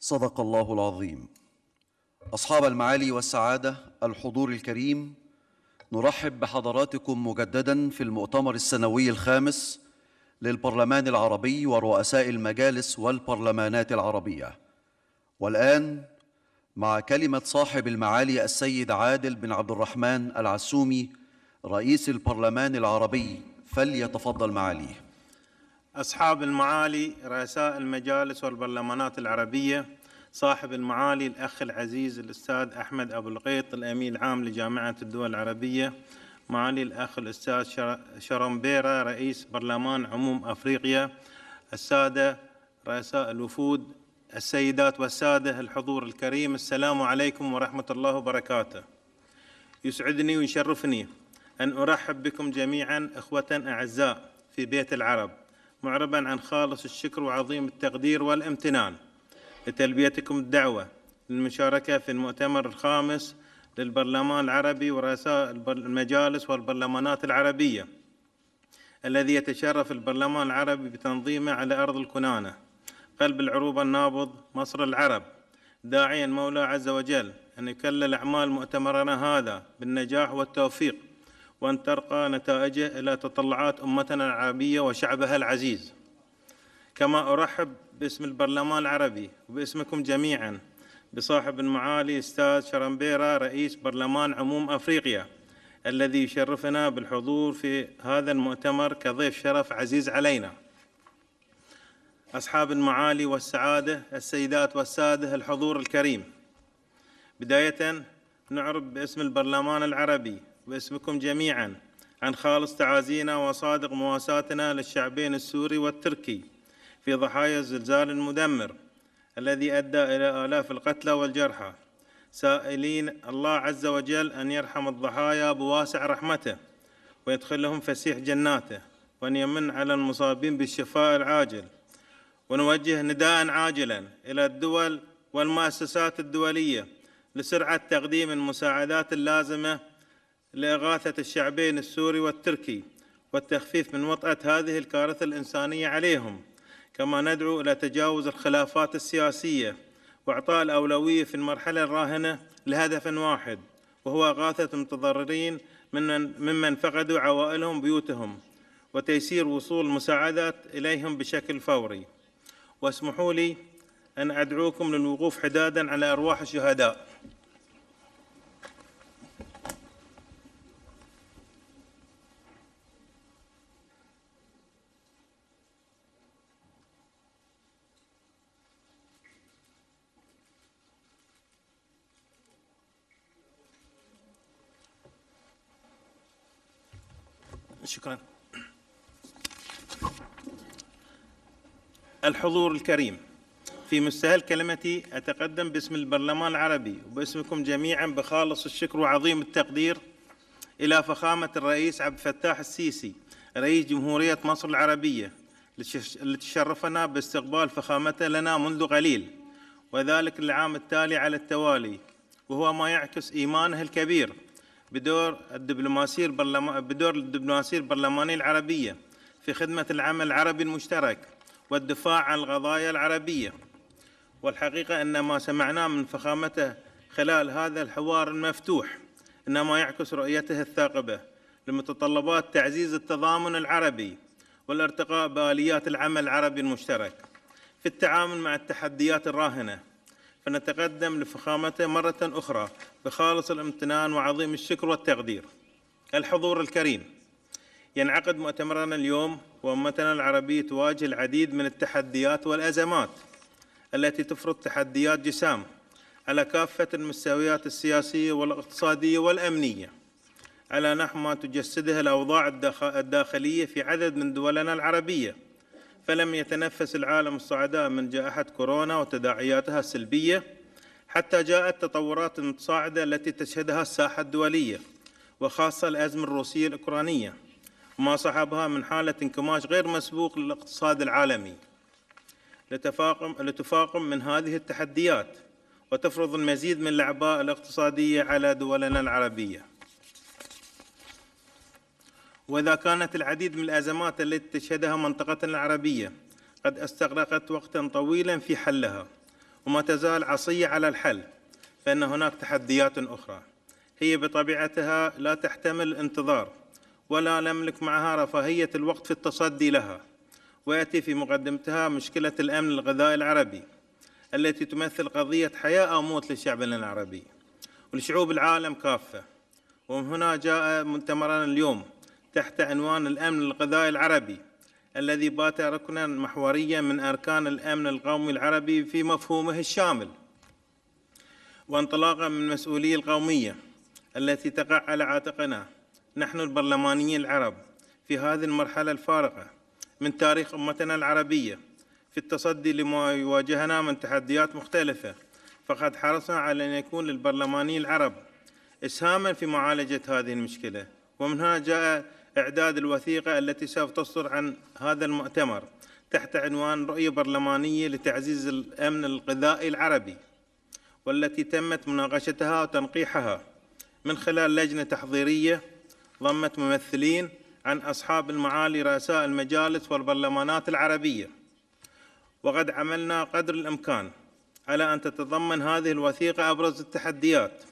صدق الله العظيم اصحاب المعالي والسعاده الحضور الكريم نرحب بحضراتكم مجددا في المؤتمر السنوي الخامس للبرلمان العربي ورؤساء المجالس والبرلمانات العربيه والان مع كلمه صاحب المعالي السيد عادل بن عبد الرحمن العسومي رئيس البرلمان العربي فليتفضل معاليه أصحاب المعالي رؤساء المجالس والبرلمانات العربية صاحب المعالي الأخ العزيز الأستاذ أحمد أبو القيط الأمين العام لجامعة الدول العربية معالي الأخ الأستاذ شرم رئيس برلمان عموم أفريقيا السادة رؤساء الوفود السيدات والسادة الحضور الكريم السلام عليكم ورحمة الله وبركاته يسعدني ويشرفني أن أرحب بكم جميعا إخوة أعزاء في بيت العرب معربا عن خالص الشكر وعظيم التقدير والامتنان لتلبيتكم الدعوة للمشاركة في المؤتمر الخامس للبرلمان العربي ورؤساء المجالس والبرلمانات العربية الذي يتشرف البرلمان العربي بتنظيمه على أرض الكنانة قلب العروبة النابض مصر العرب داعيا مولى عز وجل أن يكلل أعمال مؤتمرنا هذا بالنجاح والتوفيق وأن ترقى نتائجه إلى تطلعات أمتنا العربية وشعبها العزيز كما أرحب باسم البرلمان العربي وباسمكم جميعا بصاحب المعالي أستاذ شرمبيرا رئيس برلمان عموم أفريقيا الذي يشرفنا بالحضور في هذا المؤتمر كضيف شرف عزيز علينا أصحاب المعالي والسعادة السيدات والسادة الحضور الكريم بداية نعرب باسم البرلمان العربي باسمكم جميعا عن خالص تعازينا وصادق مواساتنا للشعبين السوري والتركي في ضحايا الزلزال المدمر الذي أدى إلى آلاف القتلى والجرحى سائلين الله عز وجل أن يرحم الضحايا بواسع رحمته ويدخلهم فسيح جناته وأن يمن على المصابين بالشفاء العاجل ونوجه نداء عاجلا إلى الدول والمؤسسات الدولية لسرعة تقديم المساعدات اللازمة لإغاثة الشعبين السوري والتركي والتخفيف من وطأة هذه الكارثة الإنسانية عليهم كما ندعو إلى تجاوز الخلافات السياسية وإعطاء الأولوية في المرحلة الراهنة لهدف واحد وهو إغاثة المتضررين ممن, ممن فقدوا عوائلهم بيوتهم وتيسير وصول المساعدات إليهم بشكل فوري واسمحوا لي أن أدعوكم للوقوف حدادا على أرواح الشهداء شكرا الحضور الكريم في مستهل كلمتي أتقدم باسم البرلمان العربي وباسمكم جميعا بخالص الشكر وعظيم التقدير إلى فخامة الرئيس عبد الفتاح السيسي رئيس جمهورية مصر العربية التي شرفنا باستقبال فخامته لنا منذ قليل وذلك العام التالي على التوالي وهو ما يعكس إيمانه الكبير بدور الدبلوماسية البرلمان بدور الدبلوماسية البرلمانية العربية في خدمة العمل العربي المشترك والدفاع عن القضايا العربية والحقيقة أن ما سمعناه من فخامته خلال هذا الحوار المفتوح إنما يعكس رؤيته الثاقبة لمتطلبات تعزيز التضامن العربي والارتقاء بآليات العمل العربي المشترك في التعامل مع التحديات الراهنه فنتقدم لفخامته مرة أخرى بخالص الامتنان وعظيم الشكر والتقدير الحضور الكريم ينعقد مؤتمرنا اليوم وأمتنا العربية تواجه العديد من التحديات والأزمات التي تفرض تحديات جسام على كافة المستويات السياسية والاقتصادية والأمنية على نحو ما تجسده الأوضاع الداخلية في عدد من دولنا العربية فلم يتنفس العالم الصعداء من جائحة كورونا وتداعياتها السلبية حتى جاءت تطورات المتصاعدة التي تشهدها الساحة الدولية وخاصة الأزمة الروسية الأوكرانية وما صاحبها من حالة انكماش غير مسبوق للاقتصاد العالمي لتفاقم, لتفاقم من هذه التحديات وتفرض المزيد من الأعباء الاقتصادية على دولنا العربية وإذا كانت العديد من الأزمات التي تشهدها منطقتنا العربية قد استغرقت وقتا طويلا في حلها وما تزال عصية على الحل فإن هناك تحديات أخرى هي بطبيعتها لا تحتمل الانتظار ولا نملك معها رفاهية الوقت في التصدي لها ويأتي في مقدمتها مشكلة الأمن الغذائي العربي التي تمثل قضية حياة أو موت لشعبنا العربي ولشعوب العالم كافة ومن هنا جاء مؤتمرنا اليوم تحت عنوان الأمن الغذائي العربي الذي بات ركنا محوريا من أركان الأمن القومي العربي في مفهومه الشامل وانطلاقا من المسؤولية القومية التي تقع على عاتقنا نحن البرلمانيين العرب في هذه المرحلة الفارقة من تاريخ أمتنا العربية في التصدي لما يواجهنا من تحديات مختلفة فقد حرصنا على أن يكون للبرلمانيين العرب إسهاما في معالجة هذه المشكلة ومن هنا جاء إعداد الوثيقة التي سوف تصدر عن هذا المؤتمر تحت عنوان رؤية برلمانية لتعزيز الأمن الغذائي العربي والتي تمت مناقشتها وتنقيحها من خلال لجنة تحضيرية ضمت ممثلين عن أصحاب المعالي رؤساء المجالس والبرلمانات العربية وقد عملنا قدر الإمكان على أن تتضمن هذه الوثيقة أبرز التحديات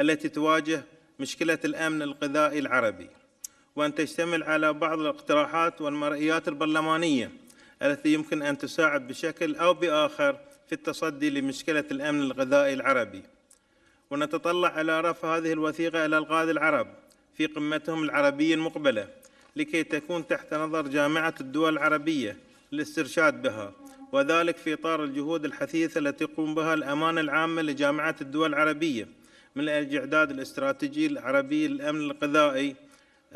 التي تواجه مشكلة الأمن الغذائي العربي وأن تشتمل على بعض الاقتراحات والمرئيات البرلمانية التي يمكن أن تساعد بشكل أو بآخر في التصدي لمشكلة الأمن الغذائي العربي ونتطلع إلى رفع هذه الوثيقة إلى القادة العرب في قمتهم العربية المقبلة لكي تكون تحت نظر جامعة الدول العربية للاسترشاد بها وذلك في إطار الجهود الحثيثة التي يقوم بها الأمانة العامة لجامعة الدول العربية من أجل إعداد الاستراتيجية العربية للأمن الغذائي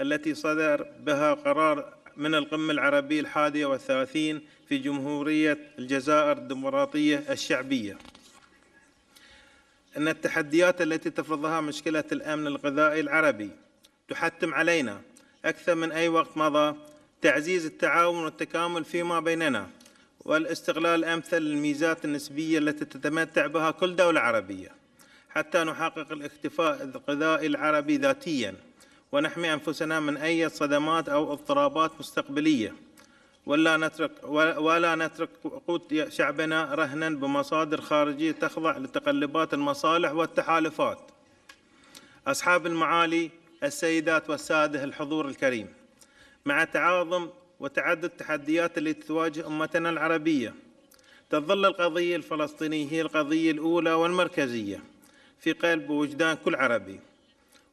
التي صدر بها قرار من القمة العربية الحادية والثلاثين في جمهورية الجزائر الديمقراطية الشعبية أن التحديات التي تفرضها مشكلة الأمن الغذائي العربي تحتم علينا أكثر من أي وقت مضى تعزيز التعاون والتكامل فيما بيننا والاستغلال الأمثل للميزات النسبية التي تتمتع بها كل دولة عربية حتى نحقق الاكتفاء الغذائي العربي ذاتياً ونحمي أنفسنا من أي صدمات أو اضطرابات مستقبلية ولا نترك ولا نترك قوت شعبنا رهنا بمصادر خارجية تخضع لتقلبات المصالح والتحالفات أصحاب المعالي السيدات والسادة الحضور الكريم مع تعاظم وتعدد التحديات التي تواجه أمتنا العربية تظل القضية الفلسطينية هي القضية الأولى والمركزية في قلب وجدان كل عربي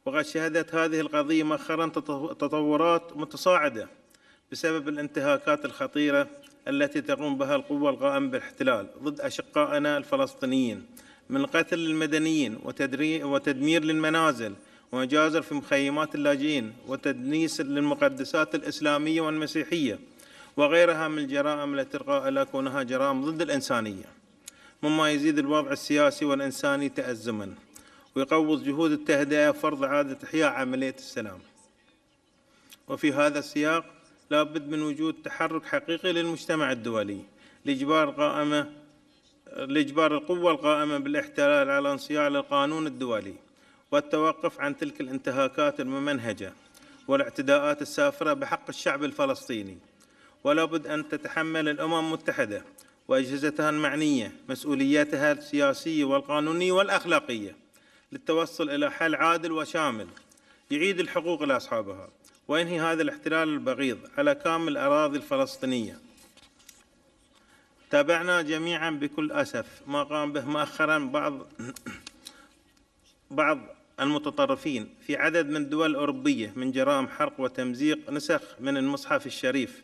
وقد شهدت هذه القضية مؤخرا تطورات متصاعدة بسبب الانتهاكات الخطيرة التي تقوم بها القوة القائمة بالاحتلال ضد أشقائنا الفلسطينيين من قتل المدنيين وتدمير للمنازل ومجازر في مخيمات اللاجئين وتدنيس للمقدسات الإسلامية والمسيحية وغيرها من الجرائم التي ترقى إلى كونها جرائم ضد الإنسانية مما يزيد الوضع السياسي والإنساني تأزماً ويقوض جهود التهدئة فرض عادة إحياء عملية السلام وفي هذا السياق لا بد من وجود تحرك حقيقي للمجتمع الدولي لإجبار قائمة لإجبار القوة القائمة بالاحتلال على انصياع للقانون الدولي والتوقف عن تلك الانتهاكات الممنهجة والاعتداءات السافرة بحق الشعب الفلسطيني ولا بد أن تتحمل الأمم المتحدة وأجهزتها المعنية مسؤولياتها السياسية والقانونية والأخلاقية للتوصل إلى حل عادل وشامل يعيد الحقوق لأصحابها وينهي هذا الاحتلال البغيض على كامل الأراضي الفلسطينية تابعنا جميعا بكل أسف ما قام به مؤخرا بعض بعض المتطرفين في عدد من الدول الأوروبية من جرائم حرق وتمزيق نسخ من المصحف الشريف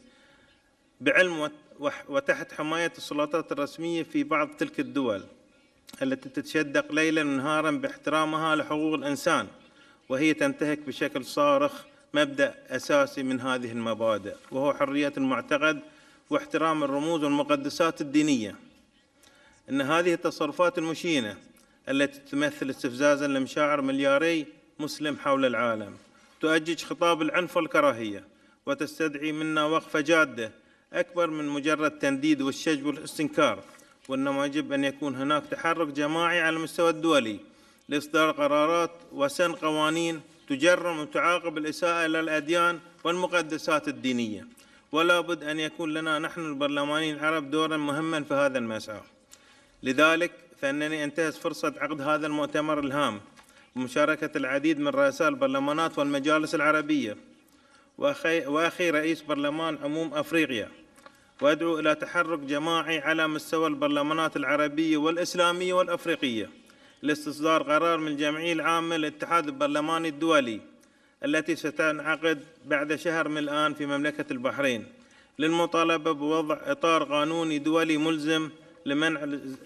بعلم وتحت حماية السلطات الرسمية في بعض تلك الدول التي تتشدق ليلا ونهارا باحترامها لحقوق الإنسان وهي تنتهك بشكل صارخ مبدأ أساسي من هذه المبادئ وهو حرية المعتقد واحترام الرموز والمقدسات الدينية أن هذه التصرفات المشينة التي تمثل استفزازا لمشاعر ملياري مسلم حول العالم تؤجج خطاب العنف والكراهية وتستدعي منا وقفة جادة أكبر من مجرد تنديد والشجب والاستنكار وإنما يجب أن يكون هناك تحرك جماعي على المستوى الدولي لإصدار قرارات وسن قوانين تجرم وتعاقب الإساءة إلى الأديان والمقدسات الدينية ولا بد أن يكون لنا نحن البرلمانيين العرب دورا مهما في هذا المسعى لذلك فأنني انتهز فرصة عقد هذا المؤتمر الهام بمشاركة العديد من رؤساء البرلمانات والمجالس العربية وأخي, وأخي رئيس برلمان عموم أفريقيا وأدعو إلى تحرك جماعي على مستوى البرلمانات العربية والإسلامية والأفريقية لاستصدار قرار من الجمعية العامة للاتحاد البرلماني الدولي التي ستنعقد بعد شهر من الآن في مملكة البحرين للمطالبة بوضع إطار قانوني دولي ملزم لمنع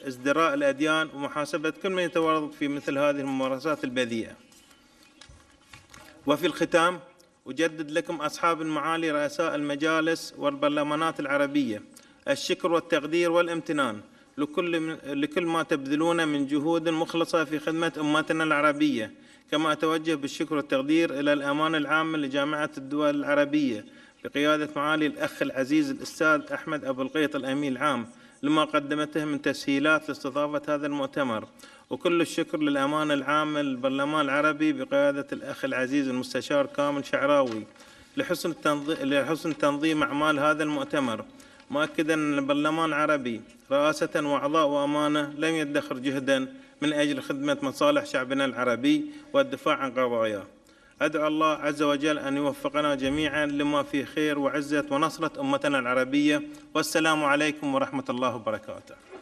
ازدراء الأديان ومحاسبة كل من يتورط في مثل هذه الممارسات البذيئة وفي الختام أجدد لكم أصحاب المعالي رؤساء المجالس والبرلمانات العربية الشكر والتقدير والامتنان لكل, لكل ما تبذلونه من جهود مخلصة في خدمة أمتنا العربية كما أتوجه بالشكر والتقدير إلى الأمان العام لجامعة الدول العربية بقيادة معالي الأخ العزيز الأستاذ أحمد أبو القيط الأمين العام لما قدمته من تسهيلات لاستضافة هذا المؤتمر وكل الشكر للأمانة العامة للبرلمان العربي بقيادة الأخ العزيز المستشار كامل شعراوي لحسن لحسن تنظيم أعمال هذا المؤتمر مؤكدا أن البرلمان العربي رئاسة وأعضاء وأمانة لم يدخر جهدا من أجل خدمة مصالح شعبنا العربي والدفاع عن قضاياه أدعو الله عز وجل أن يوفقنا جميعا لما فيه خير وعزة ونصرة أمتنا العربية والسلام عليكم ورحمة الله وبركاته